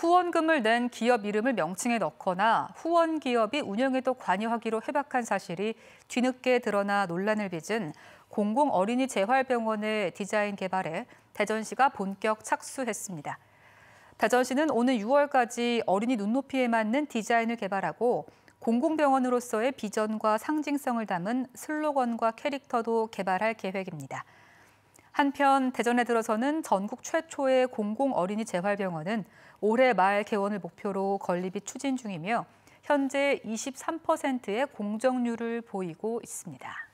후원금을 낸 기업 이름을 명칭에 넣거나 후원 기업이 운영에도 관여하기로 해박한 사실이 뒤늦게 드러나 논란을 빚은 공공 어린이 재활병원의 디자인 개발에 대전시가 본격 착수했습니다. 대전시는 오는 6월까지 어린이 눈높이에 맞는 디자인을 개발하고 공공병원으로서의 비전과 상징성을 담은 슬로건과 캐릭터도 개발할 계획입니다. 한편 대전에 들어서는 전국 최초의 공공 어린이 재활병원은 올해 말 개원을 목표로 건립이 추진 중이며 현재 23%의 공정률을 보이고 있습니다.